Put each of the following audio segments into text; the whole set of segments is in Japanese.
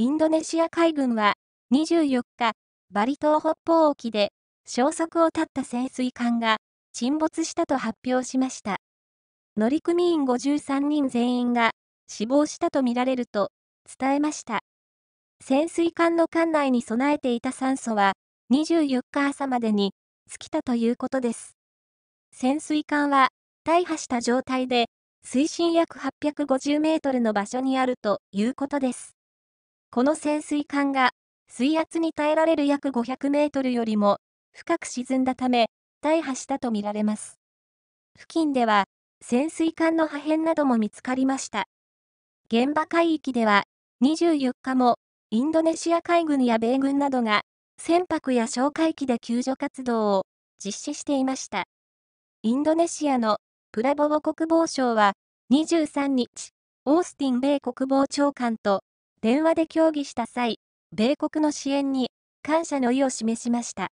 インドネシア海軍は24日、バリ島北方沖で消息を絶った潜水艦が沈没したと発表しました。乗組員53人全員が死亡したとみられると伝えました。潜水艦の艦内に備えていた酸素は24日朝までに尽きたということです。潜水艦は大破した状態で水深約850メートルの場所にあるということです。この潜水艦が水圧に耐えられる約500メートルよりも深く沈んだため大破したとみられます。付近では潜水艦の破片なども見つかりました。現場海域では24日もインドネシア海軍や米軍などが船舶や哨戒機で救助活動を実施していました。インドネシアのプラボボ国防相は23日、オースティン米国防長官と電話で協議した際、米国の支援に感謝の意を示しました。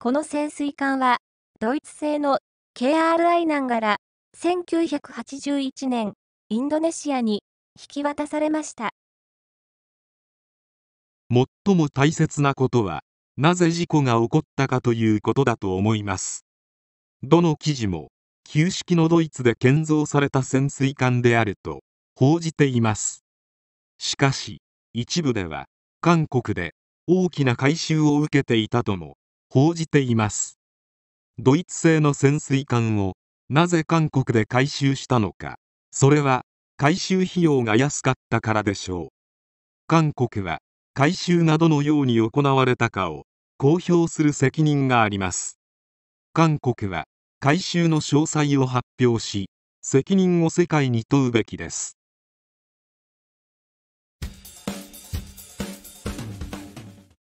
この潜水艦は、ドイツ製の KRI ながら、1981年、インドネシアに引き渡されました。最も大切なことは、なぜ事故が起こったかということだと思います。どの記事も、旧式のドイツで建造された潜水艦であると報じています。しかし一部では韓国で大きな改修を受けていたとも報じていますドイツ製の潜水艦をなぜ韓国で回収したのかそれは回収費用が安かったからでしょう韓国は回収などのように行われたかを公表する責任があります韓国は回収の詳細を発表し責任を世界に問うべきです